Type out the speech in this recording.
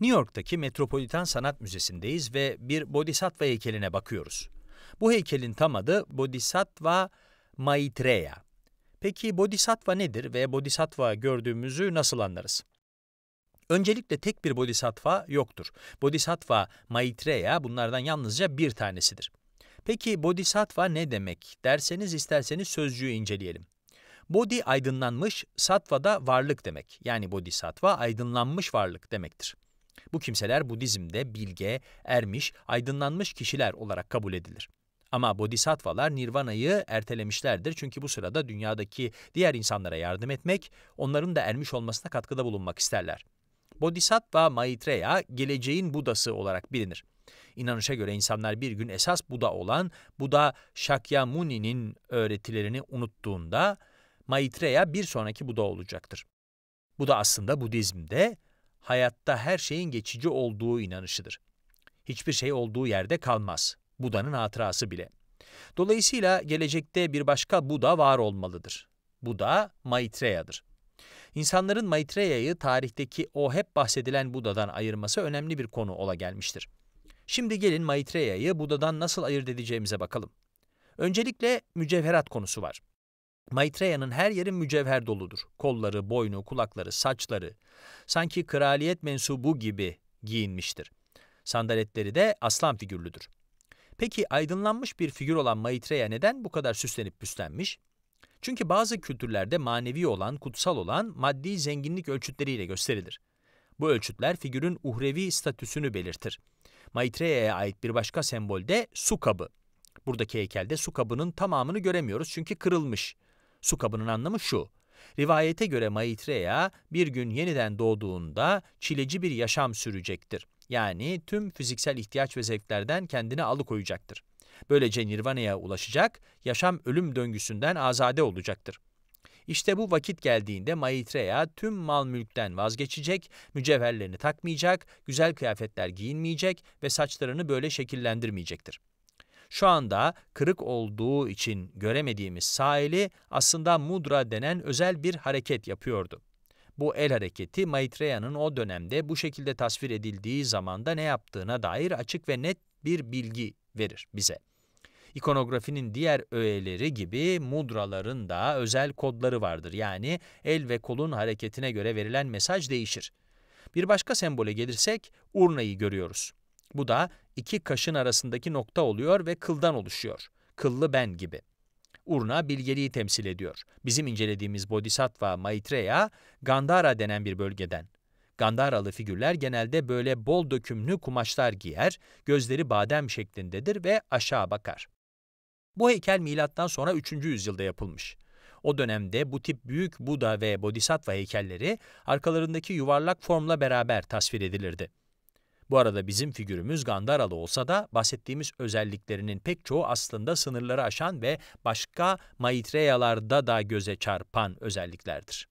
New York'taki Metropolitan Sanat Müzesi'ndeyiz ve bir Bodhisattva heykeline bakıyoruz. Bu heykelin tam adı Bodhisattva Maitreya. Peki Bodhisattva nedir ve Bodhisattva gördüğümüzü nasıl anlarız? Öncelikle tek bir Bodhisattva yoktur. Bodhisattva Maitreya bunlardan yalnızca bir tanesidir. Peki Bodhisattva ne demek derseniz isterseniz sözcüğü inceleyelim. Bodhi aydınlanmış, sattva da varlık demek. Yani bodhisattva aydınlanmış varlık demektir. Bu kimseler Budizm'de bilge, ermiş, aydınlanmış kişiler olarak kabul edilir. Ama bodhisattvalar nirvanayı ertelemişlerdir çünkü bu sırada dünyadaki diğer insanlara yardım etmek, onların da ermiş olmasına katkıda bulunmak isterler. Bodhisattva Maitreya geleceğin Budası olarak bilinir. İnanışa göre insanlar bir gün esas Buda olan Buda Shakyamuni'nin öğretilerini unuttuğunda Maitreya bir sonraki Buda olacaktır. Bu da aslında Budizm'de hayatta her şeyin geçici olduğu inanışıdır. Hiçbir şey olduğu yerde kalmaz. Buda'nın hatırası bile. Dolayısıyla gelecekte bir başka Buda var olmalıdır. Buda Maitreya'dır. İnsanların Maitreya'yı tarihteki o hep bahsedilen Buda'dan ayırması önemli bir konu ola gelmiştir. Şimdi gelin Maitreya'yı Buda'dan nasıl ayırt edeceğimize bakalım. Öncelikle mücevherat konusu var. Maitreya'nın her yeri mücevher doludur. Kolları, boynu, kulakları, saçları. Sanki kraliyet mensubu gibi giyinmiştir. Sandaletleri de aslan figürlüdür. Peki aydınlanmış bir figür olan Maitreya neden bu kadar süslenip püslenmiş? Çünkü bazı kültürlerde manevi olan, kutsal olan maddi zenginlik ölçütleriyle gösterilir. Bu ölçütler figürün uhrevi statüsünü belirtir. Maitreya'ya ait bir başka sembol de su kabı. Buradaki heykelde su kabının tamamını göremiyoruz çünkü kırılmış. Su kabının anlamı şu. Rivayete göre Maitreya bir gün yeniden doğduğunda çileci bir yaşam sürecektir. Yani tüm fiziksel ihtiyaç ve zevklerden kendini alıkoyacaktır. Böylece Nirvana'ya ulaşacak, yaşam-ölüm döngüsünden azade olacaktır. İşte bu vakit geldiğinde Maitreya tüm mal mülkten vazgeçecek, mücevherlerini takmayacak, güzel kıyafetler giyinmeyecek ve saçlarını böyle şekillendirmeyecektir. Şu anda kırık olduğu için göremediğimiz sahili aslında mudra denen özel bir hareket yapıyordu. Bu el hareketi Maitreya'nın o dönemde bu şekilde tasvir edildiği zamanda ne yaptığına dair açık ve net bir bilgi verir bize. İkonografinin diğer öğeleri gibi mudraların da özel kodları vardır. Yani el ve kolun hareketine göre verilen mesaj değişir. Bir başka sembole gelirsek, urnayı görüyoruz. Bu da iki kaşın arasındaki nokta oluyor ve kıldan oluşuyor. Kıllı ben gibi. Urna bilgeliği temsil ediyor. Bizim incelediğimiz Bodhisattva Maitreya, Gandhara denen bir bölgeden. Gandharalı figürler genelde böyle bol dökümlü kumaşlar giyer, gözleri badem şeklindedir ve aşağı bakar. Bu heykel milattan sonra 3. yüzyılda yapılmış. O dönemde bu tip büyük Buda ve Bodhisattva heykelleri arkalarındaki yuvarlak formla beraber tasvir edilirdi. Bu arada bizim figürümüz Gandharalı olsa da bahsettiğimiz özelliklerinin pek çoğu aslında sınırları aşan ve başka Maitreyalarda da göze çarpan özelliklerdir.